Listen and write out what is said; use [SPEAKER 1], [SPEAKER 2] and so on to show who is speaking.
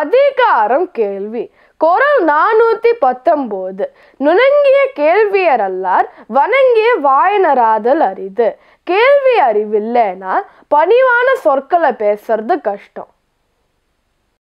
[SPEAKER 1] அதிகாரம் கேள்வி குரல் நானூற்றி பத்தொம்போது நுணங்கிய கேள்வியரல்லார் வணங்கிய வாயனராதல் அரிது கேள்வி அறிவில்லைன்னா பணிவான சொற்களை பேசுறது கஷ்டம்